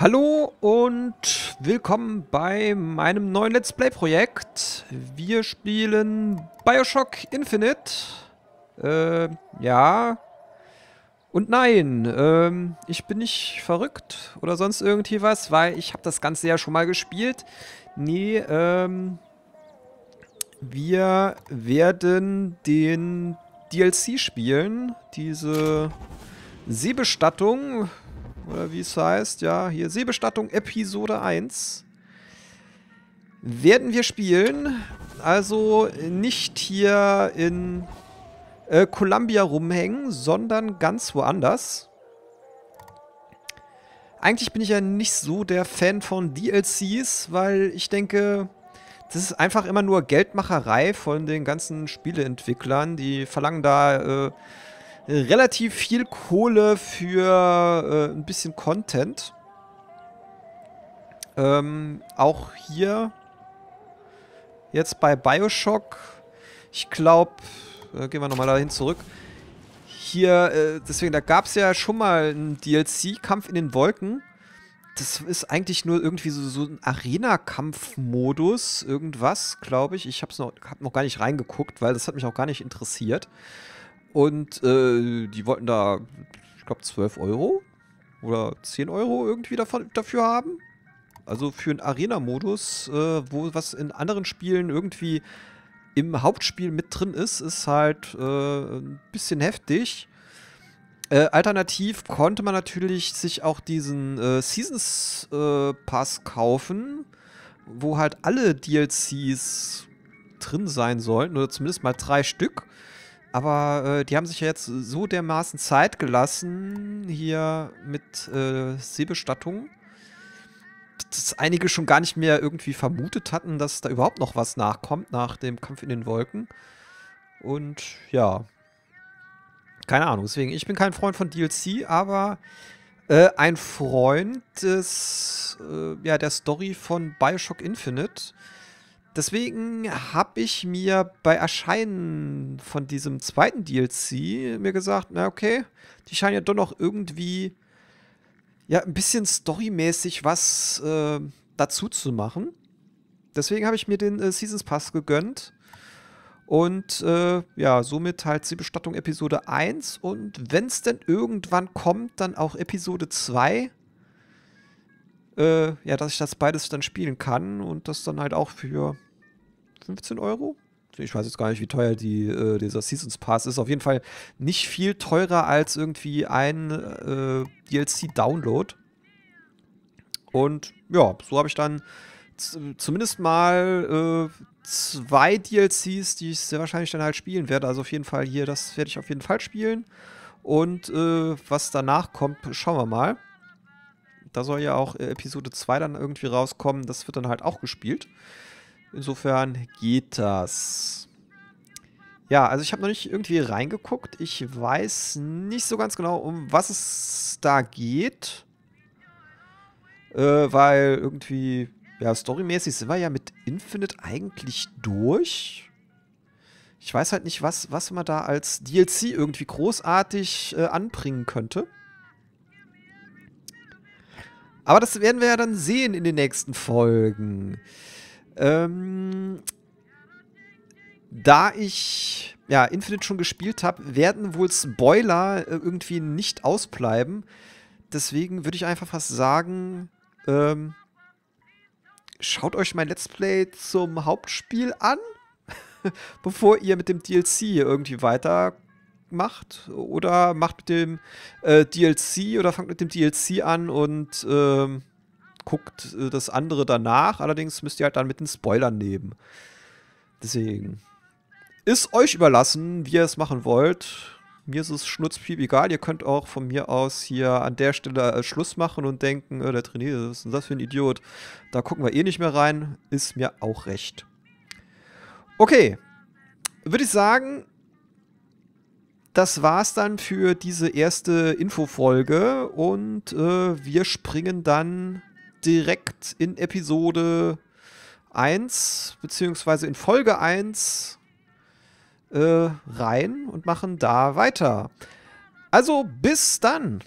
Hallo und willkommen bei meinem neuen Let's Play Projekt. Wir spielen Bioshock Infinite. Äh, ja. Und nein, ähm, ich bin nicht verrückt oder sonst irgendwie was, weil ich habe das Ganze ja schon mal gespielt. Nee, ähm, wir werden den DLC spielen. Diese Seebestattung oder wie es heißt, ja, hier Seebestattung Episode 1. Werden wir spielen. Also nicht hier in äh, Columbia rumhängen, sondern ganz woanders. Eigentlich bin ich ja nicht so der Fan von DLCs, weil ich denke, das ist einfach immer nur Geldmacherei von den ganzen Spieleentwicklern. Die verlangen da äh, relativ viel Kohle für äh, ein bisschen Content. Ähm, auch hier jetzt bei Bioshock. Ich glaube, äh, gehen wir nochmal dahin zurück. Hier, äh, deswegen, da gab es ja schon mal einen DLC, Kampf in den Wolken. Das ist eigentlich nur irgendwie so, so ein Arena-Kampf-Modus, irgendwas, glaube ich. Ich habe noch, hab noch gar nicht reingeguckt, weil das hat mich auch gar nicht interessiert. Und äh, die wollten da, ich glaube, 12 Euro oder 10 Euro irgendwie davon, dafür haben. Also für einen Arena-Modus, äh, wo was in anderen Spielen irgendwie im Hauptspiel mit drin ist, ist halt äh, ein bisschen heftig. Äh, alternativ konnte man natürlich sich auch diesen äh, Seasons äh, Pass kaufen, wo halt alle DLCs drin sein sollten, oder zumindest mal drei Stück. Aber äh, die haben sich ja jetzt so dermaßen Zeit gelassen hier mit äh, Seebestattung, dass einige schon gar nicht mehr irgendwie vermutet hatten, dass da überhaupt noch was nachkommt nach dem Kampf in den Wolken. Und ja, keine Ahnung. Deswegen, ich bin kein Freund von DLC, aber äh, ein Freund des, äh, ja, der Story von Bioshock Infinite. Deswegen habe ich mir bei Erscheinen von diesem zweiten DLC mir gesagt, na okay, die scheinen ja doch noch irgendwie ja ein bisschen storymäßig was äh, dazu zu machen. Deswegen habe ich mir den äh, Seasons Pass gegönnt. Und äh, ja, somit halt die Bestattung Episode 1. Und wenn es denn irgendwann kommt, dann auch Episode 2 äh, ja, dass ich das beides dann spielen kann und das dann halt auch für 15 Euro. Ich weiß jetzt gar nicht, wie teuer die, äh, dieser Seasons Pass ist. Auf jeden Fall nicht viel teurer als irgendwie ein äh, DLC-Download. Und ja, so habe ich dann zumindest mal äh, zwei DLCs, die ich sehr wahrscheinlich dann halt spielen werde. Also auf jeden Fall hier, das werde ich auf jeden Fall spielen. Und äh, was danach kommt, schauen wir mal. Da soll ja auch äh, Episode 2 dann irgendwie rauskommen. Das wird dann halt auch gespielt. Insofern geht das. Ja, also ich habe noch nicht irgendwie reingeguckt. Ich weiß nicht so ganz genau, um was es da geht. Äh, weil irgendwie, ja, storymäßig sind wir ja mit Infinite eigentlich durch. Ich weiß halt nicht, was, was man da als DLC irgendwie großartig äh, anbringen könnte. Aber das werden wir ja dann sehen in den nächsten Folgen. Ähm, da ich ja, Infinite schon gespielt habe, werden wohl Spoiler äh, irgendwie nicht ausbleiben. Deswegen würde ich einfach fast sagen, ähm, schaut euch mein Let's Play zum Hauptspiel an, bevor ihr mit dem DLC irgendwie weiterkommt macht oder macht mit dem äh, DLC oder fangt mit dem DLC an und ähm, guckt äh, das andere danach. Allerdings müsst ihr halt dann mit den Spoilern nehmen. Deswegen ist euch überlassen, wie ihr es machen wollt. Mir ist es schnurzpiep egal. Ihr könnt auch von mir aus hier an der Stelle äh, Schluss machen und denken, äh, der Trainier, was ist denn das für ein Idiot? Da gucken wir eh nicht mehr rein. Ist mir auch recht. Okay, würde ich sagen, das war's dann für diese erste Infofolge und äh, wir springen dann direkt in Episode 1 beziehungsweise in Folge 1 äh, rein und machen da weiter. Also bis dann!